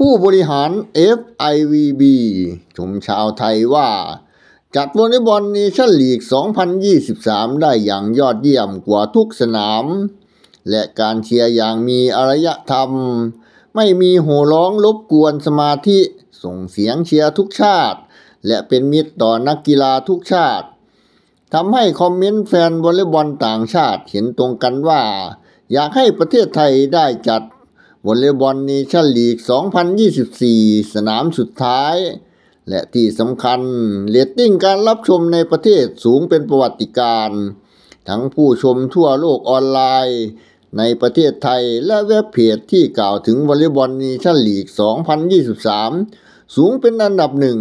ผู้บริหาร FIVB ชมชาวไทยว่า จัดวอลเลย์บอลเนชั่นลีก 2023 ได้อย่างยอดเยี่ยมกว่าทุกสนาม และการเชียร์อย่างมีอารยธรรม ไม่มีโห่ร้องรบกวนสมาธิส่งเสียงเชียร์ทุกชาติ และเป็นมิตรต่อนักกีฬาทุกชาติทำให้คอมเมนต์แฟนวอลเลย์บอลต่างชาติเห็นตรงกันว่า อยากให้ประเทศไทยได้จัดวอลเลย์บอลนีชั่นลีก 2024 สนามสุดท้าย และที่สำคัญ เรตติ้งการรับชมในประเทศสูงเป็นประวัติการ ทั้งผู้ชมทั่วโลกออนไลน์ ในประเทศไทยและเว็บเพจที่กล่าวถึงวอลเลย์บอลนีชั่นลีก 2023 สูงเป็นอันดับหนึ่ง